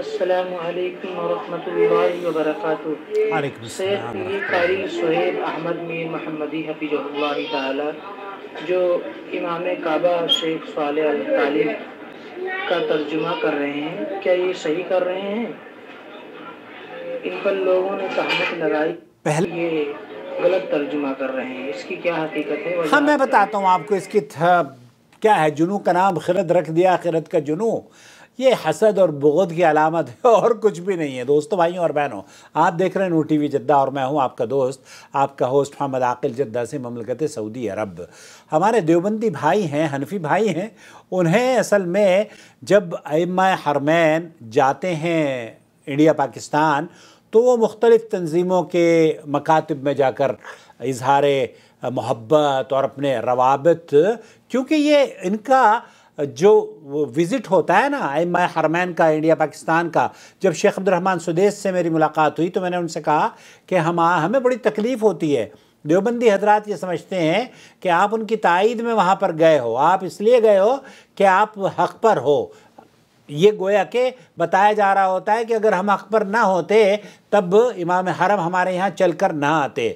असलकम वरहमल वरक जो इमाम काबा शेख साल तालिब का तर्जुमा कर रहे हैं क्या ये सही कर रहे हैं इन पर लोगों ने तहमत लगाई पहले ये गलत तर्जुमा कर रहे हैं इसकी क्या हकीकत है हाँ मैं बताता हूँ आपको इसकी क्या है जुनू का नाम खिरत रख दिया खिरत का जुनू ये हसद और बुगद की अलामत है और कुछ भी नहीं है दोस्तों भाइयों और बहनों आप देख रहे हैं नू टी वी जद्दा और मैं हूँ आपका दोस्त आपका होस्ट मोहम्मद आकिल जद्दा से ममलकत सऊदी अरब हमारे देवबंदी भाई हैं हनफी भाई हैं उन्हें असल में जब अम हरमैन जाते हैं इंडिया पाकिस्तान तो वो मुख्तलिफ़ तनजीमों के मकातब में जाकर इजहार मोहब्बत और अपने रवाबत क्योंकि ये इनका जो विज़िट होता है ना एम आई हरमैन का इंडिया पाकिस्तान का जब शेख अब्दुलरहमान सुदेश से मेरी मुलाकात हुई तो मैंने उनसे कहा कि हम हमें बड़ी तकलीफ़ होती है देवबंदी हजरात ये समझते हैं कि आप उनकी तायद में वहाँ पर गए हो आप इसलिए गए हो कि आप हक पर हो ये गोया के बताया जा रहा होता है कि अगर हम अकबर ना होते तब इमाम हरम हमारे यहाँ चल कर ना आते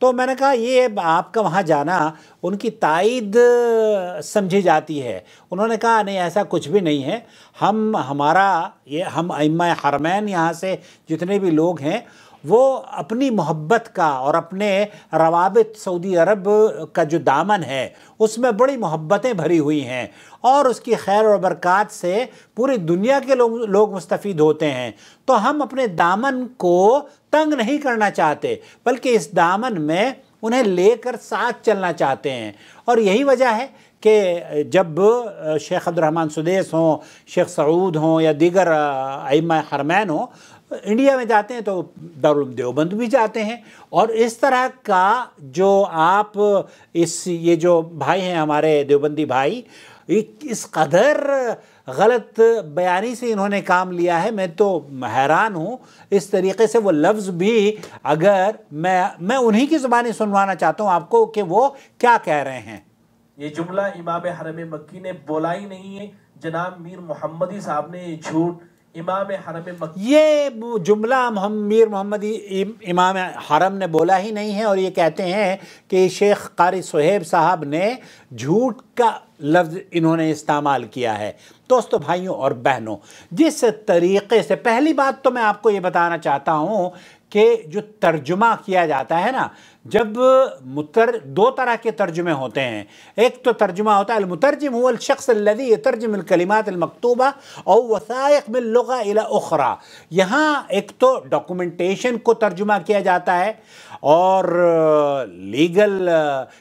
तो मैंने कहा ये आपका वहाँ जाना उनकी ताइद समझी जाती है उन्होंने कहा नहीं ऐसा कुछ भी नहीं है हम हमारा ये हम अम्मा हरमैन यहाँ से जितने भी लोग हैं वो अपनी मोहब्बत का और अपने रवाबित सऊदी अरब का जो दामन है उसमें बड़ी मोहब्बतें भरी हुई हैं और उसकी खैर और बरक़ात से पूरी दुनिया के लोग लोग मुस्तफ़ होते हैं तो हम अपने दामन को तंग नहीं करना चाहते बल्कि इस दामन में उन्हें लेकर साथ चलना चाहते हैं और यही वजह है कि जब शेख अब्दुलरहमान सुदेस हों शेख सऊद हों या दीगर आइम हरमैन हों इंडिया में जाते हैं तो दारुल देवबंद भी जाते हैं और इस तरह का जो आप इस ये जो भाई हैं हमारे देवबंदी भाई इस कदर गलत बयानी से इन्होंने काम लिया है मैं तो हैरान हूँ इस तरीके से वो लफ्ज़ भी अगर मैं मैं उन्हीं की ज़बानी सुनवाना चाहता हूँ आपको कि वो क्या कह रहे हैं ये जुमला इमाम हरम मक्की ने बोला ही नहीं है जनाब मीर मोहम्मदी साहब ने ये झूठ इमाम हरम ये जुमला हम मीर मोहम्मद इमाम हरम ने बोला ही नहीं है और ये कहते हैं कि शेख कारी सहेब साहब ने झूठ का लफ्ज़ इन्होंने इस्तेमाल किया है दोस्तों भाइयों और बहनों जिस तरीके से पहली बात तो मैं आपको ये बताना चाहता हूँ कि जो तर्जुमा किया जाता है ना जब मुतर दो तरह के तर्जुमे होते हैं एक तो तर्जुमा होता है अलमतरजम शख्स लदी तर्जम और वसाइक यहाँ एक तो डॉक्यूमेंटेशन को तर्जुमा किया जाता है और लीगल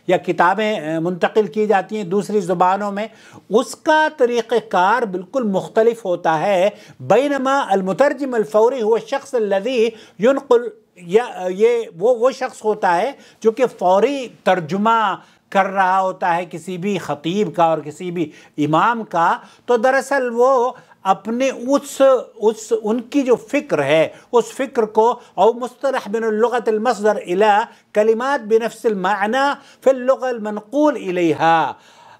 या किताबें मुंतकिल की जाती हैं दूसरी ज़ुबानों में उसका तरीक़ार बिल्कुल मुख्तलफ होता है बैनमा अलमतरजम हुआ शख्स लदी युनकुल या ये वो वो शख्स होता है जो कि फौरी तर्जुमा कर रहा होता है किसी भी ख़तीब का और किसी भी इमाम का तो दरअसल वो अपने उस उस उनकी जो फ़िक्र है उस फ़िक्र को और मुस्तर बिनलगतमसदर अला कलिमात बिनफिलमाना फिलगलमनकूल इलेहा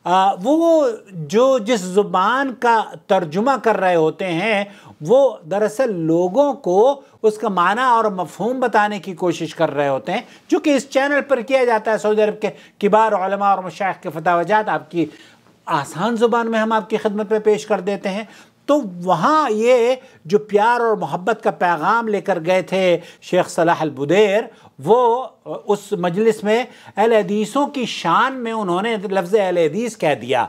आ, वो जो जिस ज़ुबान का तर्जुमा कर रहे होते हैं वो दरअसल लोगों को उसका माना और मफहूम बताने की कोशिश कर रहे होते हैं जो कि इस चैनल पर किया जाता है सऊदी अरब के किबार और मशाइ के फतावजात आपकी आसान ज़ुबान में हम आपकी खिदमत में पेश कर देते हैं तो वहाँ ये जो प्यार और मोहब्बत का पैगाम लेकर गए थे शेख सलाह अलबुदेर वो उस मजलिस में अहल हदीसों की शान में उन्होंने लफ्ज़ अहल हदीस कह दिया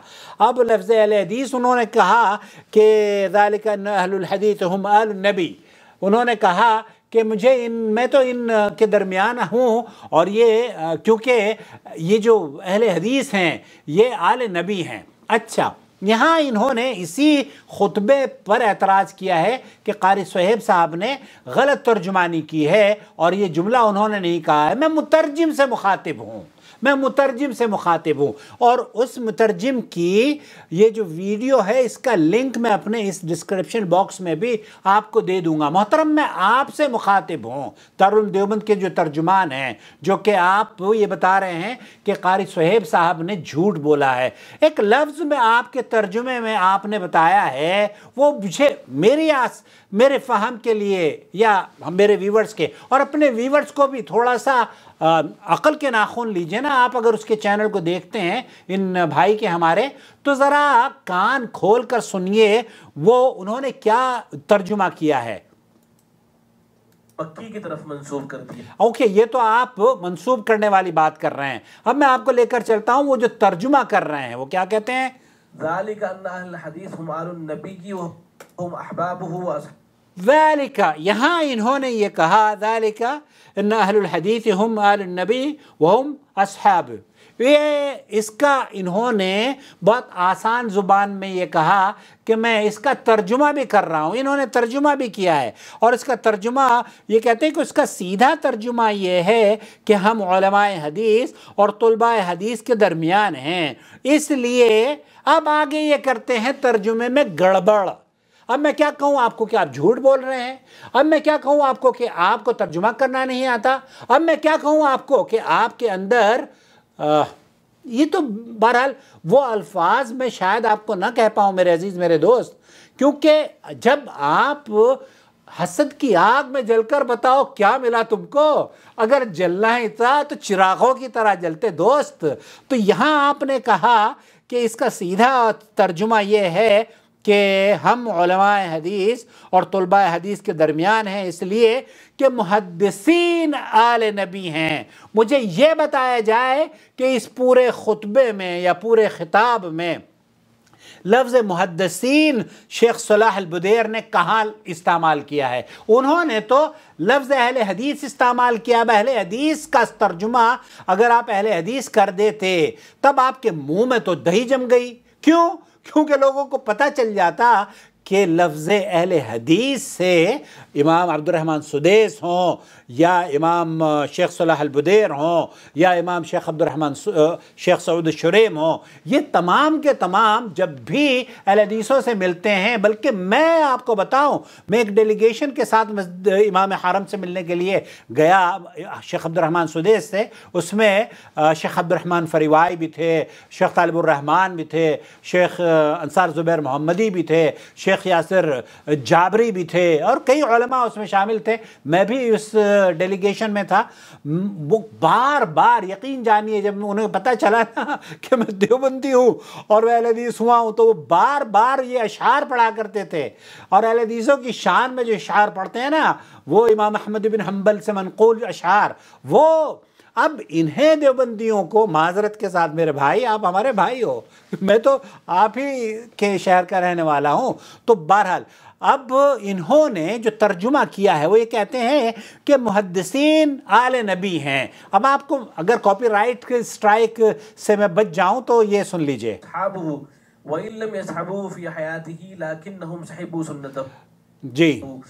अब लफ्ज़ अहल हदीस उन्होंने कहा कि ज़ालिकाहलहदीत हम अलनबी उन्होंने कहा कि मुझे इन मैं तो इन के दरमियान हूँ और ये क्योंकि ये जो अहल हदीस हैं ये आल नबी हैं अच्छा यहाँ इन्होंने इसी खुतबे पर एतराज़ किया है कि कारी सहेब साहब ने गलत तर्जुमानी की है और ये जुमला उन्होंने नहीं कहा है मैं मुतरजम से मुखातिब हूँ मैं मुतरजम से मुखातिब हूँ और उस मुतरजम की ये जो वीडियो है इसका लिंक मैं अपने इस डिस्क्रिप्शन बॉक्स में भी आपको दे दूंगा मोहतरम मैं आपसे मुखातिब हूँ तरुण देवबंद के जो तर्जुमान हैं जो कि आप ये बता रहे हैं कि कारी सहेब साहब ने झूठ बोला है एक लफ्ज़ में आपके तर्जुमे में आपने बताया है वो मुझे मेरी आस मेरे फहम के लिए या मेरे व्यूवर्स के और अपने व्यूवर्स को भी थोड़ा सा अकल के नाखून लीजिए ना आप अगर उसके चैनल को देखते हैं इन भाई के हमारे तो ज़रा कान खोल कर सुनिए वो उन्होंने क्या तर्जुमा किया है की तरफ मंसूब कर दिया ओके ये तो आप मंसूब करने वाली बात कर रहे हैं अब मैं आपको लेकर चलता हूँ वो जो तर्जुमा कर रहे हैं वो क्या कहते हैं ذلك यहाँ इन्होंने ये कहा ذलिक अहलहदीत हम आलनबी वम असहाब ये इसका इन्होंने बहुत आसान ज़ुबान में ये कहा कि मैं इसका तर्जुमा भी कर रहा हूँ इन्होंने तर्जुमा भी किया है और इसका तर्जुमा ये कहते हैं कि उसका सीधा तर्जुमा ये है कि हम हदीस और तलबा हदीस के दरमियान हैं इसलिए अब आगे ये करते हैं तर्जुमे में गड़बड़ अब मैं क्या कहूँ आपको कि आप झूठ बोल रहे हैं अब मैं क्या कहूँ आपको कि आपको तर्जुमा करना नहीं आता अब मैं क्या कहूँ आपको कि आपके अंदर आ, ये तो बहरहाल वो अल्फाज मैं शायद आपको ना कह पाऊँ मेरे अजीज़ मेरे दोस्त क्योंकि जब आप हसद की आग में जलकर बताओ क्या मिला तुमको अगर जलना ही था तो चिरागों की तरह जलते दोस्त तो यहाँ आपने कहा कि इसका सीधा तर्जुमा यह है कि हम हदीस और तलबा हदीस के दरमियान हैं इसलिए कि मुहदसिन आल नबी हैं मुझे ये बताया जाए कि इस पूरे खुतबे में या पूरे ख़िताब में लफ्ज़ मुहदसिन शेख सलाहबुदेर ने कहाँ इस्तेमाल किया है उन्होंने तो लफ्ज़ अहल हदीस इस्तेमाल किया अहल हदीस का तर्जुमा अगर आप अहल हदीस कर देते तब आपके मुँह में तो दही जम गई क्यों क्योंकि लोगों को पता चल जाता के लफ्ज़ अहल हदीस से इमाम अब्दुलरहमान सुदेस हों या इमाम शेख सलाहबुदेर हों या इमाम शेख अब्दुलरहमान शेख सऊद शुरेम हों ये तमाम के तमाम जब भी अहल हदीसों से मिलते हैं बल्कि मैं आपको बताऊँ मैं एक डेलीगेशन के साथ इमाम हारम से मिलने के लिए गया शेख अब्दुलरहमान सुदेस से उसमें शेख अब्दुलरहमान फरीवाई भी थे शेख तालिबुलरहमान भी थे शेख अंसार ज़ुबैर मोहम्मदी भी थे शेख शेख यासर जाबरी भी थे और कई उसमें शामिल थे मैं भी उस डेलीगेशन में था वो बार बार यकीन जानिए जब उन्हें पता चला ना कि मैं देवबंदी हूँ और वह अलदीस हुआ हूँ तो वो बार बार ये अशार पढ़ा करते थे और अलदीसों की शान में जो अशार पढ़ते हैं ना वो इमाम अहमद बिन हम्बल से मनकूल अशार वो अब इन्हें देवबंदियों को माजरत के साथ मेरे भाई आप हमारे भाई हो मैं तो आप ही के शहर का रहने वाला हूँ तो बहरहाल अब इन्होंने जो तर्जुमा किया है वो ये कहते हैं कि मुहदसिन आल नबी हैं अब आपको अगर कॉपीराइट स्ट्राइक से मैं बच जाऊं तो ये सुन लीजिए जी तो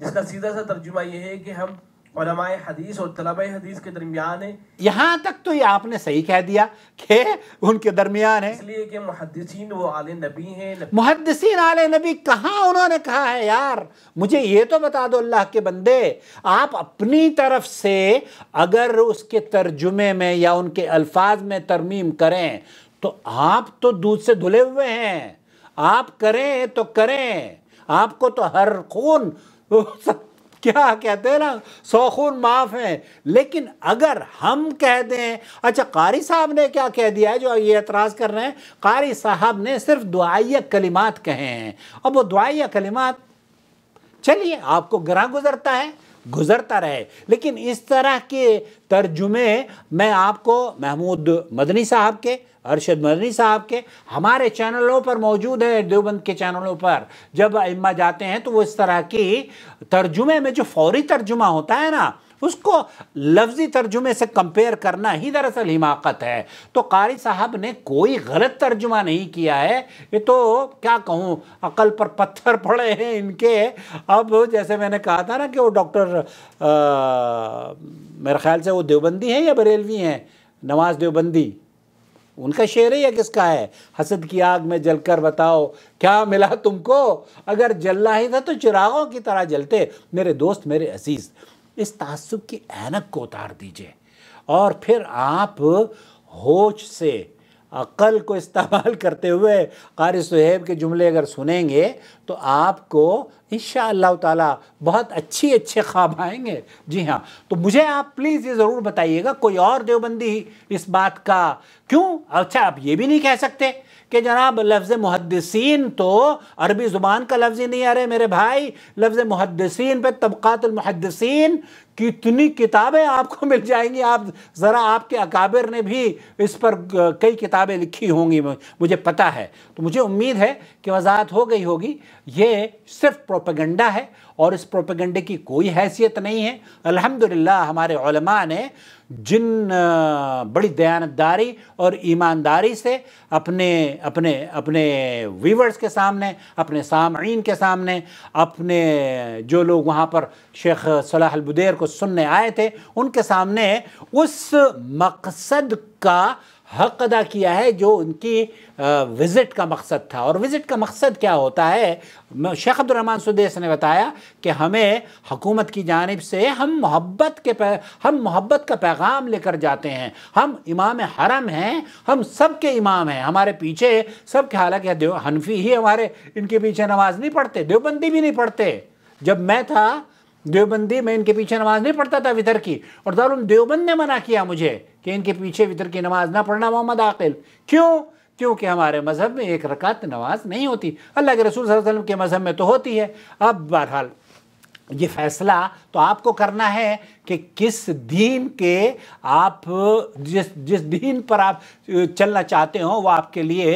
जिसका सीधा सा तर्जुमा ये है कि हम हदीस और तलब हदीस के दरमियान है यहाँ तक तो ये आपने सही कह दिया कि उनके दरमियान है इसलिए कि मुहदसिन वो आले नबी हैं मुहदसिन आले नबी कहाँ उन्होंने कहा है यार मुझे ये तो बता दो अल्लाह के बंदे आप अपनी तरफ से अगर उसके तर्जुमे में या उनके अल्फाज में तरमीम करें तो आप तो दूध से धुले हुए हैं आप करें तो करें आपको तो हर खून क्या कहते हैं ना खून माफ़ हैं लेकिन अगर हम कह दें अच्छा कारी साहब ने क्या कह दिया है जो ये एतराज़ कर रहे हैं कारी साहब ने सिर्फ दुआई कलिमात कहे हैं अब वो दुआई कलिमात चलिए आपको ग्रह गुजरता है गुजरता रहे लेकिन इस तरह के तर्जुमे मैं आपको महमूद मदनी साहब के अरशद मदनी साहब के हमारे चैनलों पर मौजूद है देवबंद के चैनलों पर जब इम्मा जाते हैं तो वो इस तरह की तर्जुमे में जो फौरी तर्जुमा होता है ना उसको लफ्जी तर्जुमे से कंपेयर करना ही दरअसल हिमाकत है तो कारी साहब ने कोई गलत तर्जुमा नहीं किया है ये तो क्या कहूँ अकल पर पत्थर पड़े हैं इनके अब जैसे मैंने कहा था ना कि वो डॉक्टर मेरे ख्याल से वो देवबंदी हैं या बरेलवी हैं नवाज देवबंदी उनका शेर है या किसका है हसद की आग में जलकर बताओ क्या मिला तुमको अगर जलना ही था तो चिरागों की तरह जलते मेरे दोस्त मेरे असीज़ इस तसब की ऐनक को उतार दीजिए और फिर आप होश से अक़ल को इस्तेमाल करते हुए कारी सुहेब के जुमले अगर सुनेंगे तो आपको इन ताला बहुत अच्छी अच्छे ख्वाब आएंगे जी हाँ तो मुझे आप प्लीज़ ये ज़रूर बताइएगा कोई और देवबंदी इस बात का क्यों अच्छा आप ये भी नहीं कह सकते कि जनाब लफ्ज़ मुहदसिन तो अरबी ज़ुबान का लफ्ज़ ही नहीं आ रहे मेरे भाई लफ्ज़ मुहदसिन पर तबक़ातमहदसिन कितनी किताबें आपको मिल जाएंगी आप ज़रा आपके अकाबिर ने भी इस पर कई किताबें लिखी होंगी मुझे पता है तो मुझे उम्मीद है कि वजाहत हो गई होगी ये सिर्फ प्रोपेगेंडा है और इस प्रोपेगेंडे की कोई हैसियत नहीं है अल्हम्दुलिल्लाह हमारे उलमा ने जिन बड़ी दयानतदारी और ईमानदारी से अपने अपने अपने व्यूवर्स के सामने अपने सामीन के सामने अपने जो लोग वहाँ पर शेख सलाह अलबुदेर को सुनने आए थे उनके सामने उस मकसद का हक अदा किया है जो उनकी विज़िट का मकसद था और विज़िट का मकसद क्या होता है शेख अब्दुलरहमान सुदेश ने बताया कि हमें हकूमत की जानब से हम मोहब्बत के हम मोहब्बत का पैगाम लेकर जाते हैं हम इमाम हरम हैं हम सब के इमाम हैं हमारे पीछे सब के हालांकि देव हनफी ही हमारे इनके पीछे नमाज नहीं पढ़ते देवबंदी भी नहीं पढ़ते जब मैं था देवबंदी मैं इनके पीछे नमाज नहीं पढ़ता था वितर की और दारुल देवबंद ने मना किया मुझे कि इनके पीछे वितर की नमाज ना पढ़ना मोहम्मद आकिल क्यों क्योंकि हमारे मज़हब में एक रकात नमाज नहीं होती अल्लाह के रसूल वसल्लम के मज़हब में तो होती है अब बहरहाल ये फैसला तो आपको करना है कि किस दीन के आप जिस जिस दीन पर आप चलना चाहते हो वो आपके लिए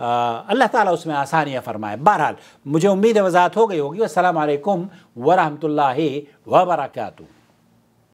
अल्लाह ताला उसमें आसानियाँ फरमाए बहरहाल मुझे उम्मीद वजात हो गई होगी असलकम वरहमल वबरकू